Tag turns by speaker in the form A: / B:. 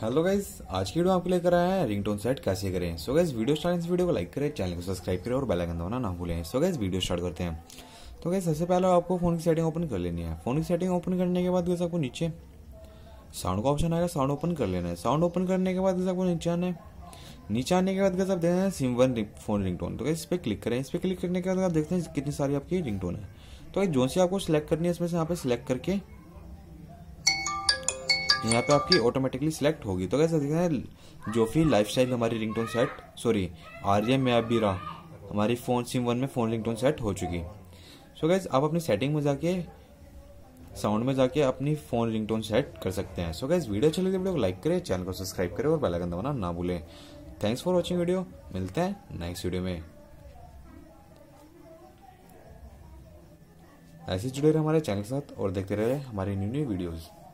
A: hello guys आज की video आपके लिए आया है रिंगटोन सेट कैसे करें सो गाइज वीडियो स्टार्ट इस वीडियो को लाइक करें चैनल को सब्सक्राइब करें और बेल आइकन दबाना ना भूलें सो गाइज वीडियो स्टार्ट करते हैं तो गाइज सबसे पहले आपको फोन की सेटिंग ओपन कर लेनी है फोन की सेटिंग ओपन करने के बाद आपको नीचे साउंड का ऑप्शन आएगा साउंड ओपन कर लेना है साउंड ओपन करने के बाद आपको नीचे आना है नीचे आने के बाद गैस आप देखते हैं SIM one phone ringtone तो गैस इस पर क्लिक करें इस पर क्लिक करने के बाद आप देखते हैं कितनी सारी आपकी रिंग टोन है तो जो सी आपको सिलेक्ट करनी है इसमें से यहाँ पे सिलेक्ट करके यहाँ पे आपकी ऑटोमेटिकली सिलेक्ट होगी तो कैसे दिखा है जोफी लाइफ स्टाइल हमारी रिंगटोन सेट सॉरी आर्यम मैं भी रहा हमारी फ़ोन सिम वन में फ़ोन रिंगटोन सेट हो चुकी सो so गैस आप अपनी सेटिंग में जाके साउंड में जाके अपनी फ़ोन रिंगटोन सेट कर सकते हैं सो so गैस वीडियो अच्छी लगे तो वीडियो को लाइक करें चैनल को सब्सक्राइब करें और बेलाइकन दबाना ना भूलें थैंक्स फॉर वॉचिंग वीडियो मिलते हैं नेक्स्ट वीडियो में ऐसे जुड़े रहे हमारे चैनल के साथ और देखते रहे हमारी न्यू न्यू वीडियोज़